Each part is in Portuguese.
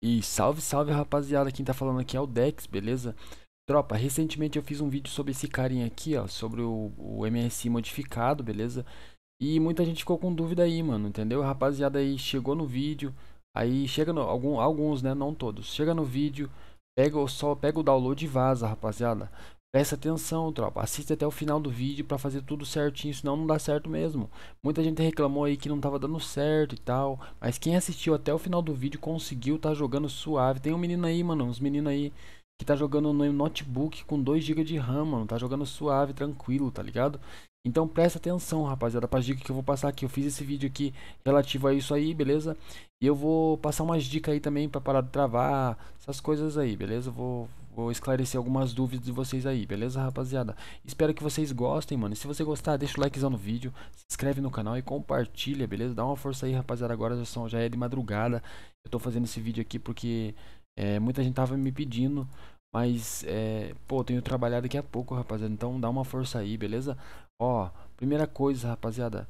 E salve, salve rapaziada, quem tá falando aqui é o Dex, beleza? Tropa, recentemente eu fiz um vídeo sobre esse carinha aqui, ó, sobre o, o MSI modificado, beleza? E muita gente ficou com dúvida aí, mano, entendeu? Rapaziada aí chegou no vídeo, aí chega no, algum, alguns, né, não todos, chega no vídeo, pega o só pega o download e vaza, rapaziada. Presta atenção, tropa. Assista até o final do vídeo para fazer tudo certinho, senão não dá certo mesmo. Muita gente reclamou aí que não tava dando certo e tal, mas quem assistiu até o final do vídeo conseguiu tá jogando suave. Tem um menino aí, mano, uns meninos aí que tá jogando no notebook com 2 GB de RAM, mano, tá jogando suave, tranquilo, tá ligado? Então presta atenção, rapaziada, para as dicas que eu vou passar aqui. Eu fiz esse vídeo aqui relativo a isso aí, beleza? E eu vou passar umas dicas aí também para parar de travar, essas coisas aí, beleza? Eu vou Vou esclarecer algumas dúvidas de vocês aí, beleza, rapaziada? Espero que vocês gostem, mano. E se você gostar, deixa o likezão no vídeo, se inscreve no canal e compartilha, beleza? Dá uma força aí, rapaziada. Agora já, são, já é de madrugada. Eu tô fazendo esse vídeo aqui porque é, muita gente tava me pedindo. Mas, é, pô, tenho trabalhado daqui a pouco, rapaziada. Então dá uma força aí, beleza? Ó, primeira coisa, rapaziada.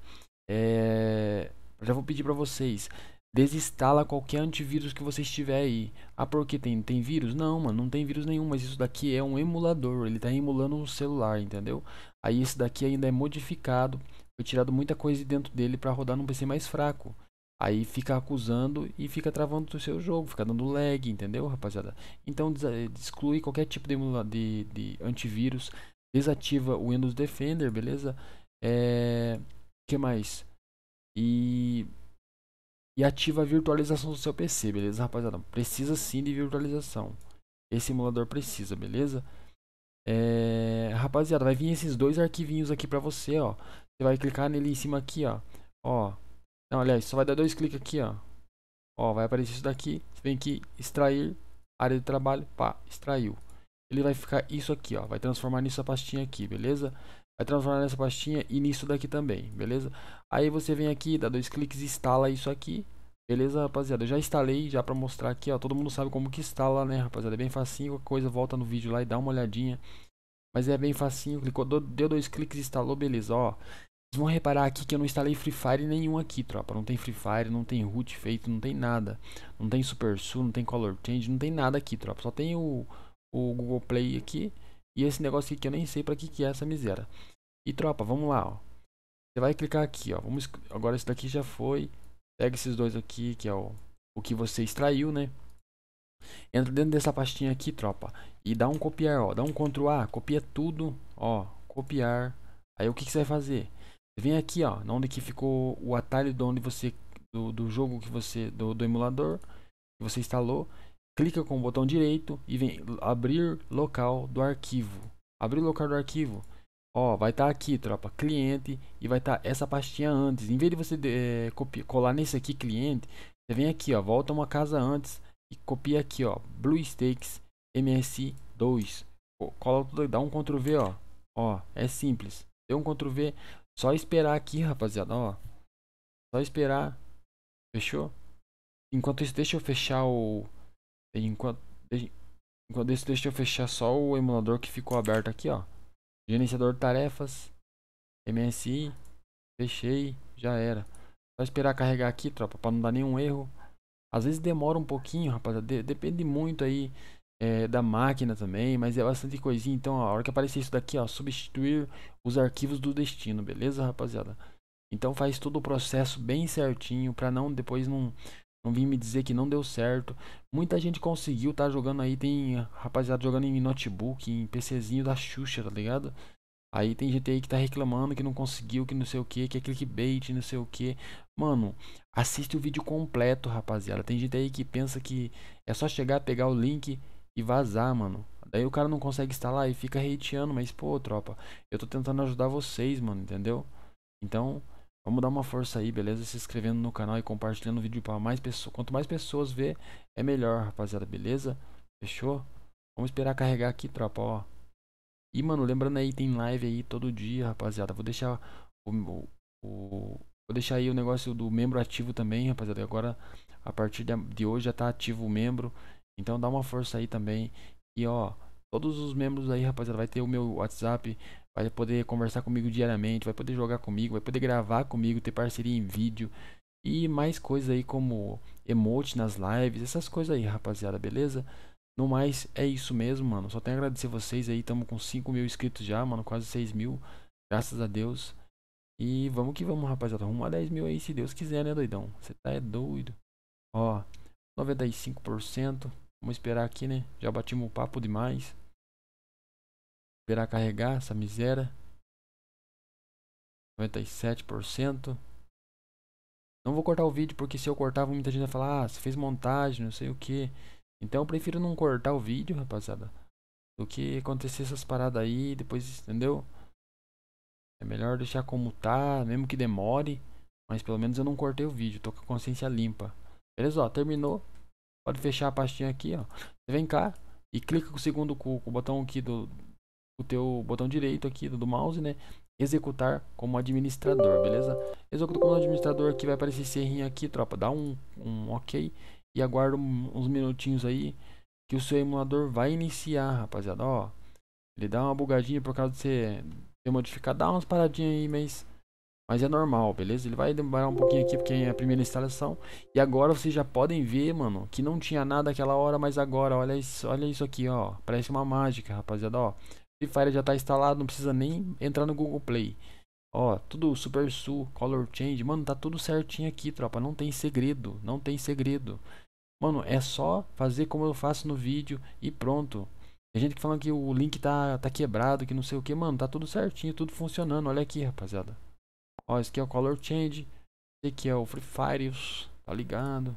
É, já vou pedir pra vocês. Desinstala qualquer antivírus que você estiver aí. Ah, porque tem, tem vírus? Não, mano, não tem vírus nenhum, mas isso daqui é um emulador, ele está emulando um celular, entendeu? Aí esse daqui ainda é modificado, foi tirado muita coisa dentro dele para rodar num PC mais fraco. Aí fica acusando e fica travando o seu jogo, fica dando lag, entendeu, rapaziada? Então exclui qualquer tipo de, de, de antivírus, desativa o Windows Defender, beleza? É... que mais? E e ativa a virtualização do seu PC, beleza, rapaziada? Precisa sim de virtualização. Esse simulador precisa, beleza? É... Rapaziada, vai vir esses dois arquivinhos aqui pra você, ó. Você vai clicar nele em cima aqui, ó. Ó. Não, aliás, só vai dar dois cliques aqui, ó. Ó, vai aparecer isso daqui. Você vem aqui, extrair, área de trabalho, pá, extraiu. Ele vai ficar isso aqui, ó. Vai transformar nisso a pastinha aqui, beleza? vai transformar nessa pastinha e nisso daqui também, beleza? Aí você vem aqui, dá dois cliques e instala isso aqui, beleza, rapaziada? Eu já instalei, já pra mostrar aqui, ó, todo mundo sabe como que instala, né, rapaziada? É bem facinho, qualquer coisa volta no vídeo lá e dá uma olhadinha. Mas é bem facinho, clicou, deu dois cliques, instalou, beleza, ó. Vocês vão reparar aqui que eu não instalei Free Fire nenhum aqui, tropa. Não tem Free Fire, não tem root feito, não tem nada. Não tem Super Su, não tem Color Change, não tem nada aqui, tropa. Só tem o, o Google Play aqui e esse negócio aqui que eu nem sei para que que é essa miséria. E tropa, vamos lá, ó. Você vai clicar aqui, ó. Vamos agora esse daqui já foi. Pega esses dois aqui, que é o o que você extraiu, né? Entra dentro dessa pastinha aqui, tropa, e dá um copiar, ó. Dá um Ctrl A, copia tudo, ó, copiar. Aí o que, que você vai fazer? Você vem aqui, ó, onde que ficou o atalho de onde você do, do jogo que você do, do emulador que você instalou clica com o botão direito e vem abrir local do arquivo. Abrir o local do arquivo. Ó, vai estar tá aqui, tropa, cliente e vai estar tá essa pastinha antes. Em vez de você é, eh, copiar, colar nesse aqui cliente, você vem aqui, ó, volta uma casa antes e copia aqui, ó, BlueStakes MS2. Cola tudo, dá um Ctrl V, ó. Ó, é simples. Deu um Ctrl V, só esperar aqui, rapaziada, ó. Só esperar. Fechou? Enquanto isso, deixa eu fechar o Enquanto, enquanto isso, deixa eu fechar só o emulador que ficou aberto aqui, ó. Gerenciador de tarefas, MSI, fechei, já era. Só esperar carregar aqui, tropa, para não dar nenhum erro. Às vezes demora um pouquinho, rapaziada. De depende muito aí é, da máquina também, mas é bastante coisinha. Então, ó, a hora que aparecer isso daqui, ó, substituir os arquivos do destino, beleza, rapaziada? Então faz todo o processo bem certinho para não depois não não vim me dizer que não deu certo. Muita gente conseguiu, tá jogando aí. Tem rapaziada jogando em notebook, em PCzinho da Xuxa, tá ligado? Aí tem gente aí que tá reclamando que não conseguiu, que não sei o que, que é clickbait, não sei o que. Mano, assiste o vídeo completo, rapaziada. Tem gente aí que pensa que é só chegar, pegar o link e vazar, mano. Daí o cara não consegue instalar e fica hateando, mas pô, tropa, eu tô tentando ajudar vocês, mano, entendeu? Então, Vamos dar uma força aí, beleza? Se inscrevendo no canal e compartilhando o vídeo para mais pessoas. Quanto mais pessoas vê, é melhor, rapaziada, beleza? Fechou? Vamos esperar carregar aqui, tropa, ó. E, mano, lembrando aí, tem live aí todo dia, rapaziada. Vou deixar o, o, o vou deixar aí o negócio do membro ativo também, rapaziada. Agora, a partir de hoje já tá ativo o membro. Então dá uma força aí também. E, ó, todos os membros aí, rapaziada, vai ter o meu WhatsApp, vai poder conversar comigo diariamente, vai poder jogar comigo, vai poder gravar comigo, ter parceria em vídeo e mais coisas aí como emote nas lives, essas coisas aí, rapaziada, beleza? No mais, é isso mesmo, mano. Só tenho a agradecer vocês aí. Tamo com 5 mil inscritos já, mano. Quase 6 mil. Graças a Deus. E vamos que vamos, rapaziada. Rumo a 10 mil aí, se Deus quiser, né, doidão? Você tá é doido. Ó, 95%. Vamos esperar aqui, né? Já batimos o papo demais. Esperar carregar essa miséria. 97%. Não vou cortar o vídeo porque se eu cortar muita gente vai falar, ah, você fez montagem, não sei o que. Então eu prefiro não cortar o vídeo, rapaziada. Do que acontecer essas paradas aí, depois, entendeu? É melhor deixar como tá, mesmo que demore. Mas pelo menos eu não cortei o vídeo, tô com a consciência limpa. Beleza, ó, terminou. Pode fechar a pastinha aqui, ó. Você vem cá e clica com o segundo com o botão aqui do, o teu botão direito aqui do mouse, né? Executar como administrador, beleza? Executa como administrador aqui, vai aparecer esse errinho aqui, tropa. Dá um, um ok e aguarda uns minutinhos aí que o seu emulador vai iniciar, rapaziada. Ó, ele dá uma bugadinha por causa de você ter modificado, dá umas paradinhas aí, mas mas é normal, beleza? Ele vai demorar um pouquinho aqui porque é a primeira instalação. E agora vocês já podem ver, mano, que não tinha nada aquela hora, mas agora, olha isso, olha isso aqui, ó. Parece uma mágica, rapaziada, ó. Free Fire já está instalado, não precisa nem entrar no Google Play. Ó, tudo Super su, Color Change, mano, tá tudo certinho aqui, tropa, não tem segredo, não tem segredo. Mano, é só fazer como eu faço no vídeo e pronto. Tem gente que falando que o link tá, tá quebrado, que não sei o que, mano, tá tudo certinho, tudo funcionando, olha aqui, rapaziada. Ó, esse aqui é o Color Change, esse aqui é o Free Fire, tá ligado.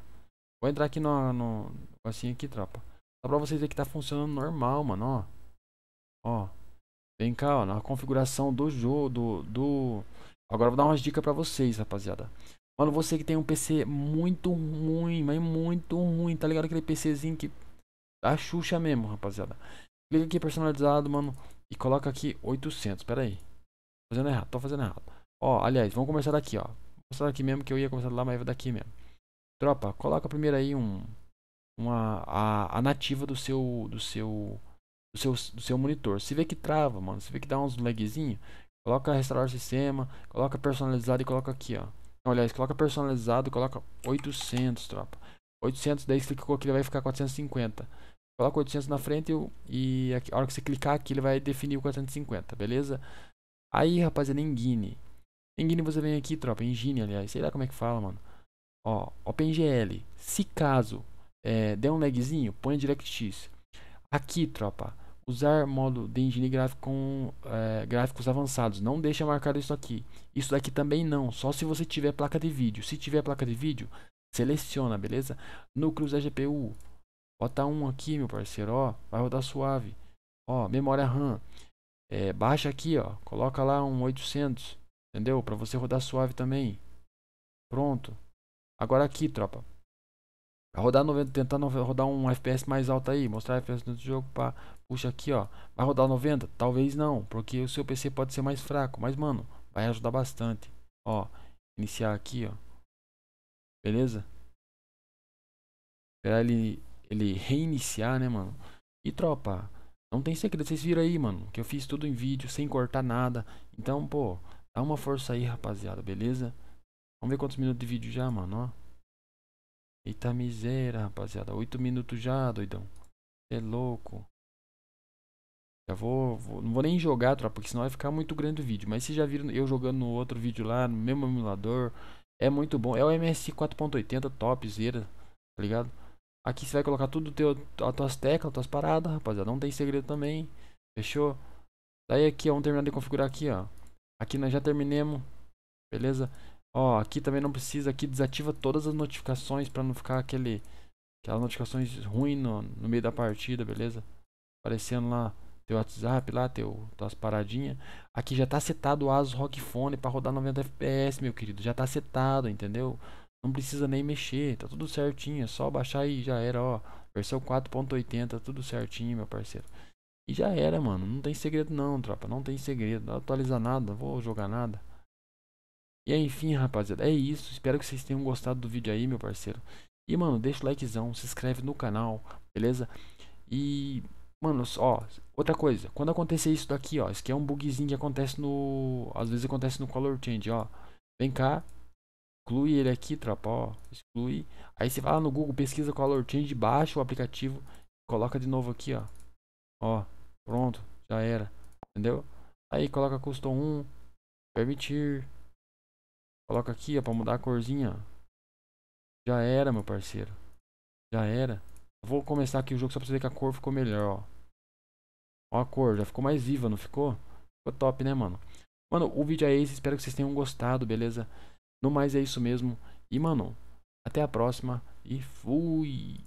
Vou entrar aqui no, no assim aqui, tropa. Só pra vocês verem que tá funcionando normal, mano, ó. Ó, vem cá, ó, na configuração do jogo, do, do... Agora vou dar umas dicas pra vocês, rapaziada. Mano, você que tem um PC muito ruim, mas muito ruim, tá ligado? Aquele PCzinho que dá xuxa mesmo, rapaziada. Clica aqui personalizado, mano, e coloca aqui 800, pera aí. Tô fazendo errado, tô fazendo errado. Ó, aliás, vamos começar daqui, ó. Vou começar daqui mesmo, que eu ia começar lá, mas vai é daqui mesmo. Tropa, coloca primeiro aí um... Uma, a, a nativa do seu... Do seu do seu, do seu monitor. Se vê que trava, mano, se vê que dá uns lagzinho, coloca restaurar sistema, coloca personalizado e coloca aqui, ó. Não, aliás, coloca personalizado, coloca 800, tropa. 800, daí você clicou aqui, ele vai ficar 450. Coloca 800 na frente e, a hora que você clicar aqui, ele vai definir o 450, beleza? Aí, rapaziada, em Engine, você vem aqui, tropa, Engine, aliás, sei lá como é que fala, mano. Ó, OpenGL, se caso é, der um lagzinho, põe DirectX. Aqui, tropa, Usar modo de engine gráfico com é, gráficos avançados. Não deixa marcado isso aqui. Isso daqui também não. Só se você tiver placa de vídeo. Se tiver placa de vídeo, seleciona, beleza? Núcleos da GPU. Bota um aqui, meu parceiro. Ó, vai rodar suave. Ó, memória RAM. É, baixa aqui, ó. Coloca lá um 800. Entendeu? Para você rodar suave também. Pronto. Agora aqui, tropa. Vai rodar 90, tentar rodar um FPS mais alto aí, mostrar FPS no jogo, pá. Puxa aqui, ó. Vai rodar 90? Talvez não, porque o seu PC pode ser mais fraco, mas mano, vai ajudar bastante. Ó, iniciar aqui, ó. Beleza? Esperar ele ele reiniciar, né, mano? E tropa, não tem segredo, vocês viram aí, mano, que eu fiz tudo em vídeo, sem cortar nada. Então, pô, dá uma força aí, rapaziada, beleza? Vamos ver quantos minutos de vídeo já, mano, ó. Eita miséria, rapaziada. Oito minutos já, doidão. é louco. Já vou, vou, Não vou nem jogar, tropa, porque senão vai ficar muito grande o vídeo. Mas vocês já viram eu jogando no outro vídeo lá, no mesmo emulador. É muito bom. É o MSI 4.80, zera. tá ligado? Aqui você vai colocar tudo teu, as tuas teclas, tuas paradas, rapaziada. Não tem segredo também. Fechou? Daí aqui, ó, vamos terminar de configurar aqui, ó. Aqui nós já terminemos. Beleza? Ó, aqui também não precisa, aqui desativa todas as notificações para não ficar aquele aquelas notificações ruins no, no meio da partida, beleza? Aparecendo lá teu WhatsApp lá, teu tuas paradinhas. Aqui já tá setado o ASUS ROG Phone para rodar 90 FPS, meu querido, já tá setado, entendeu? Não precisa nem mexer, tá tudo certinho, é só baixar e já era, ó. Versão 4.80, tudo certinho, meu parceiro. E já era, mano. Não tem segredo não, tropa. Não tem segredo. Não atualiza nada, não vou jogar nada. E aí, enfim, rapaziada, é isso. Espero que vocês tenham gostado do vídeo aí, meu parceiro. E, mano, deixa o likezão, se inscreve no canal, beleza? E, mano, ó, outra coisa. Quando acontecer isso daqui, ó, isso aqui é um bugzinho que acontece no... Às vezes acontece no Color Change, ó. Vem cá, exclui ele aqui, tropa, ó, exclui. Aí você vai lá no Google, pesquisa Color Change, baixa o aplicativo, coloca de novo aqui, ó. Ó, pronto, já era, entendeu? Aí coloca custom 1, permitir... Coloca aqui, ó, pra mudar a corzinha, Já era, meu parceiro. Já era. Vou começar aqui o jogo só pra você ver que a cor ficou melhor, ó. Ó a cor, já ficou mais viva, não ficou? Ficou top, né, mano? Mano, o vídeo é esse. Espero que vocês tenham gostado, beleza? No mais, é isso mesmo. E, mano, até a próxima e fui!